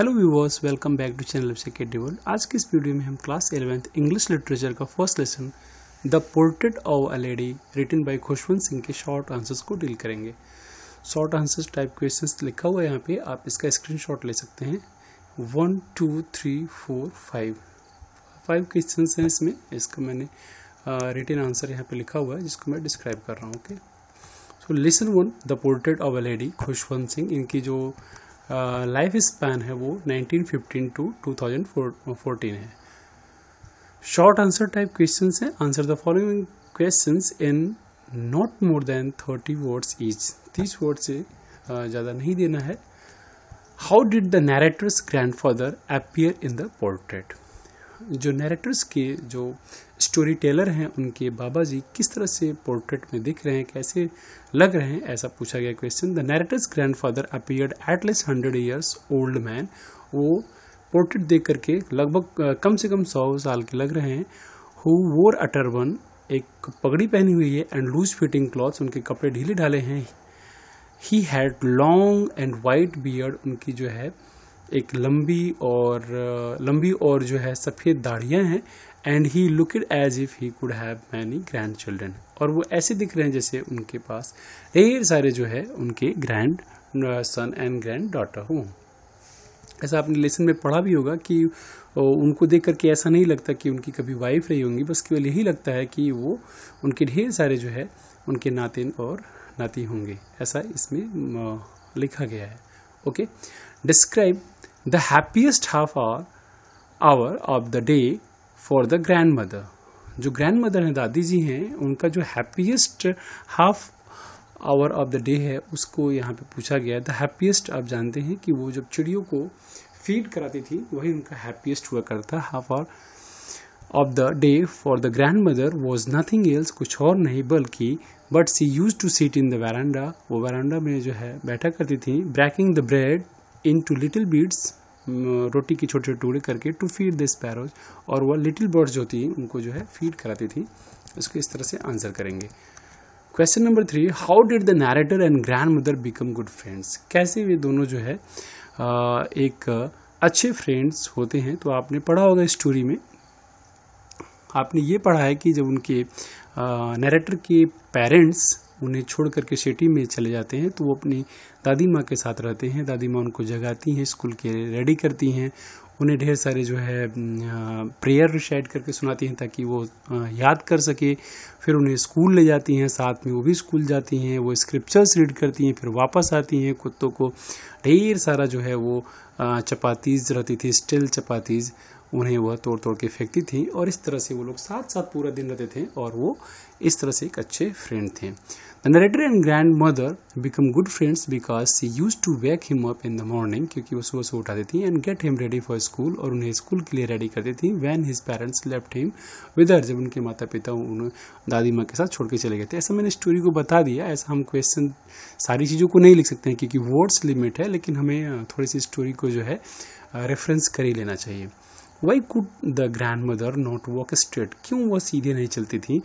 Hello viewers welcome back to channel second world आज की इस वीडियो में हम क्लास एलेवेंथ इंग्लिश लिटरेचर का first lesson the portrait of a lady written by Khushwant Singh के short answers को डील करेंगे शॉर्ट आंसर्स टाइप क्वेश्चन लिखा हुआ है यहाँ पे आप इसका स्क्रीनशॉट ले सकते हैं one two three four five five question हैं इसमें इसका मैंने रिटन आंसर यहाँ पर लिखा हुआ है जिसको मैं डिस्क्राइब कर रहा हूँ okay so lesson one the portrait of a lady Khushwant Singh इनकी जो लाइफ स्पैन है वो 1915 टू 2014 है शॉर्ट आंसर टाइप क्वेश्चन है answer the following question in not more than thirty words each तीस वर्ड से ज़्यादा नहीं देना है how did the narrator's grandfather appear in the portrait जो नरेटर्स के जो स्टोरी टेलर हैं उनके बाबा जी किस तरह से पोर्ट्रेट में दिख रहे हैं कैसे लग रहे हैं ऐसा पूछा गया question the grandfather appeared at least hundred years old man वो पोर्ट्रेट देख करके लगभग कम से कम सौ साल के लग रहे हैं हु वोर वन एक पगड़ी पहनी हुई है एंड लूज फिटिंग क्लॉथ्स उनके कपड़े ढीले ढाले हैं he had long and white beard उनकी जो है एक लंबी और लंबी और जो है सफ़ेद दाढ़ियाँ हैं and he looked as if he could have many grandchildren और वो ऐसे दिख रहे हैं जैसे उनके पास ढेर सारे जो है उनके grandson and granddaughter हों ऐसा आपने लेसन में पढ़ा भी होगा कि उनको देख करके ऐसा नहीं लगता कि उनकी कभी वाइफ रही होंगी बस केवल यही लगता है कि वो उनके ढेर सारे जो है उनके नातिन और नाती होंगे ऐसा इसमें लिखा गया है okay describe the happiest half hour hour of the day for the grandmother जो ग्रैंड मदर हैं दादी जी हैं उनका जो happiest half hour of the day है उसको यहाँ पे पूछा गया द हैप्पीएस्ट आप जानते हैं कि वो जब चिड़ियों को फीड कराती थी वही उनका हैप्पीएस्ट हुआ करता half hour of the day for the grandmother was nothing else कुछ और नहीं बल्कि but she used to sit in the verandah वो वरान्डा में जो है बैठा करती थी breaking the bread into little beads रोटी के छोटे छोटे टुकड़े करके टू फीड द स्पैरोज और वह लिटिल बर्ड्स जो थी उनको जो है फीड कराती थी उसको इस तरह से आंसर करेंगे question number three how did the narrator and grandmother become good friends कैसे वे दोनों जो है एक अच्छे फ्रेंड्स होते हैं तो आपने पढ़ा होगा स्टोरी में आपने ये पढ़ा है कि जब उनके नरेटर के पेरेंट्स उन्हें छोड़ करके सिटी में चले जाते हैं तो वो अपनी दादी माँ के साथ रहते हैं दादी माँ उनको जगाती हैं स्कूल के रेडी करती हैं उन्हें ढेर सारे जो है प्रेयर रिसाइड करके सुनाती हैं ताकि वो याद कर सके फिर उन्हें स्कूल ले जाती हैं साथ में वो भी स्कूल जाती हैं वो स्क्रिप्चर्स रीड करती हैं फिर वापस आती हैं कुत्तों को ढेर सारा जो है वो चपातीज़ रहती थी स्टिल चपातीज़ उन्हें वह तोड़ तोड़ के फेंकती थी और इस तरह से वो लोग साथ साथ पूरा दिन रहते थे और वो इस तरह से एक अच्छे फ्रेंड थे The and grandmother become good friends because she used to wake him up in the morning क्योंकि वो सुबह सुबह उठाती थी and get him ready for school और उन्हें स्कूल के लिए रेडी करती थी when his parents left him with her जब उनके माता पिता उन दादी माँ के साथ छोड़ के चले गए थे ऐसा मैंने स्टोरी को बता दिया ऐसा हम क्वेश्चन सारी चीज़ों को नहीं लिख सकते हैं क्योंकि वर्ड्स लिमिट है लेकिन हमें थोड़ी सी स्टोरी को जो है रेफरेंस कर ही लेना चाहिए why could the grandmother not walk straight क्यों वह सीधे नहीं चलती थी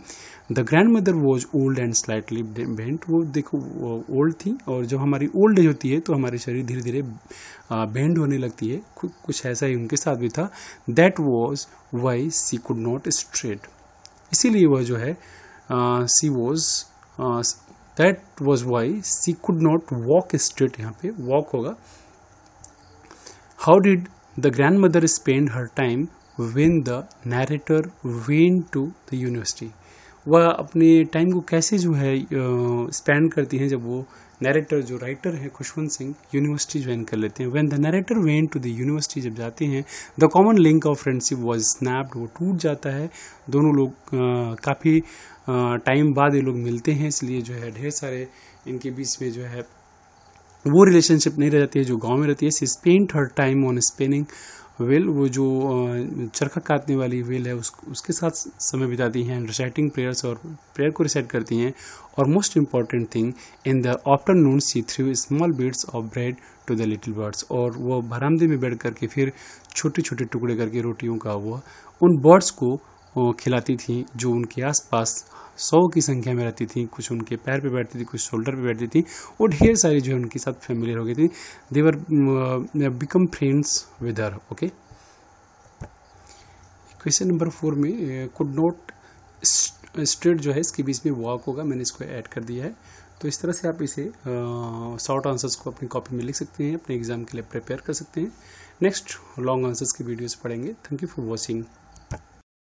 the grandmother was old and slightly bent वो देखो ओल्ड थी और जब हमारी ओल्ड एज होती है तो हमारे शरीर धीरे धीरे बेंड होने लगती है कुछ ऐसा ही उनके साथ भी था that was why she could not straight इसीलिए वह जो है she was that was why she could not walk straight यहाँ पे वॉक होगा how did The grandmother spent her time when the narrator went to the university. वह अपने time को कैसे जो है स्पेंड करती हैं जब वो नरेटर जो राइटर हैं खुशवंत सिंह यूनिवर्सिटी ज्वाइन कर लेते हैं when the narrator went to the university जब जाते हैं the common link of friendship was snapped वो टूट जाता है दोनों लोग काफ़ी टाइम बाद ये लोग मिलते हैं इसलिए जो है ढेर सारे इनके बीच में जो है तो वो रिलेशनशिप नहीं रह जाती है जो गांव में रहती है she spent her time on spinning wheel वो जो चरखा काटने वाली वेल है उस उसके साथ समय बिताती हैं रिसाइटिंग प्रेयर्स और प्रेयर को रिसाइट करती हैं और most important thing in the afternoon she threw small beads of bread to the little birds और वह बरामदे में बैठ करके फिर छोटे छोटे टुकड़े करके रोटियों का वह उन बर्ड्स को खिलाती थी जो उनके आसपास सौ की संख्या में रहती थी कुछ उनके पैर पे बैठती थी कुछ शोल्डर पे बैठती थी और ढेर सारी जो है उनके साथ फेमिलियर हो गई थी they were become friends with her okay question number four में कुड नॉट स्ट्रेट जो है इसके बीच में वॉक होगा मैंने इसको ऐड कर दिया है तो इस तरह से आप इसे शॉर्ट uh, आंसर्स को अपनी कॉपी में लिख सकते हैं अपने एग्जाम के लिए प्रिपेयर कर सकते हैं नेक्स्ट लॉन्ग आंसर्स की वीडियोज पढ़ेंगे थैंक यू फॉर वॉचिंग